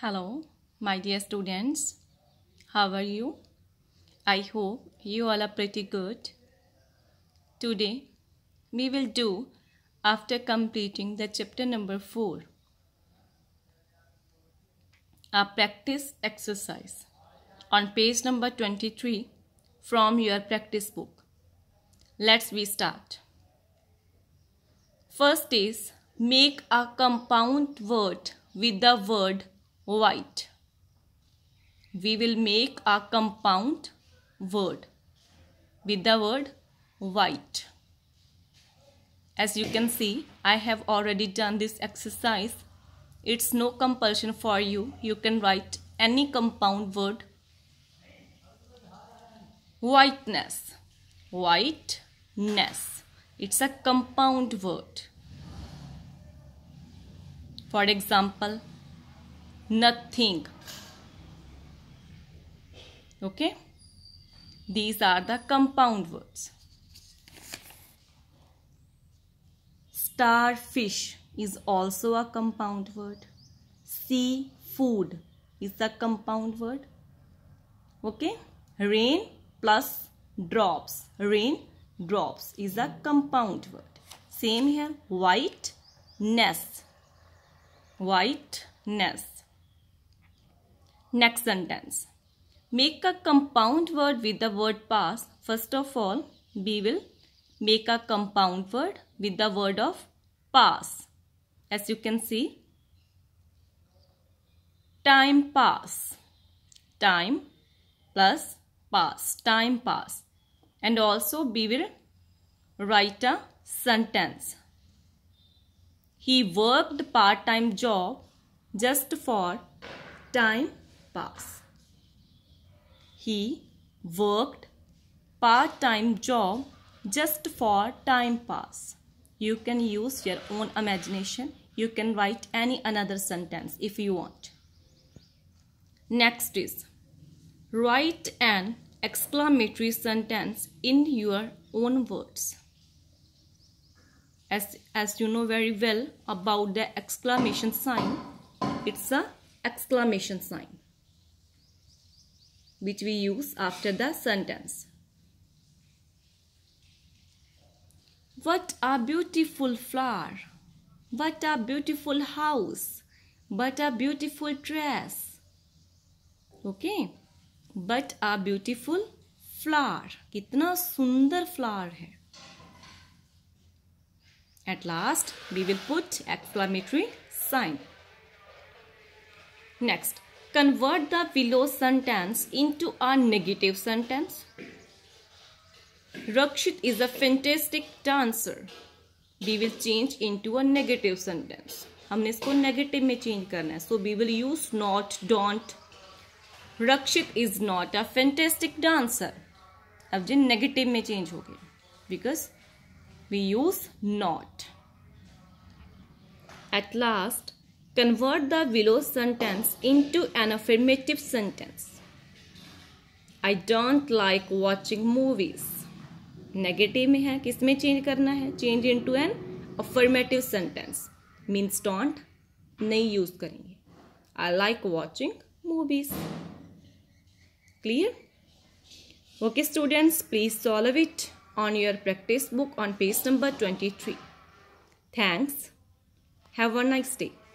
Hello, my dear students. How are you? I hope you all are pretty good. Today, we will do after completing the chapter number 4 a practice exercise on page number 23 from your practice book. Let's we start. First is make a compound word with the word white. We will make a compound word with the word white. As you can see, I have already done this exercise. It's no compulsion for you. You can write any compound word. Whiteness. Whiteness. It's a compound word. For example, nothing okay these are the compound words starfish is also a compound word sea food is a compound word okay rain plus drops rain drops is a compound word same here white ness white ness Next sentence. Make a compound word with the word pass. First of all, we will make a compound word with the word of pass. As you can see, time pass. Time plus pass. Time pass. And also we will write a sentence. He worked part-time job just for time he worked part-time job just for time pass. You can use your own imagination. You can write any another sentence if you want. Next is write an exclamatory sentence in your own words. As, as you know very well about the exclamation sign, it's a exclamation sign which we use after the sentence. What a beautiful flower. What a beautiful house. What a beautiful dress. Okay. But a beautiful flower. कितना सुंदर flower है. At last, we will put exclamatory sign. Next, convert the below sentence into a negative sentence? Rakshit is a fantastic dancer. We will change into a negative sentence. हमने इसको negative में change करना है so we will use not don't Rakshit is not a fantastic dancer अब जी negative में change हो गया because we use not at last Convert the below sentence into an affirmative sentence. I don't like watching movies. Negative में है किस में change करना है change into an affirmative sentence means don't नहीं यूज करेंगे I like watching movies clear okay students please solve it on your practice book on page number 23. Thanks. Have a nice day.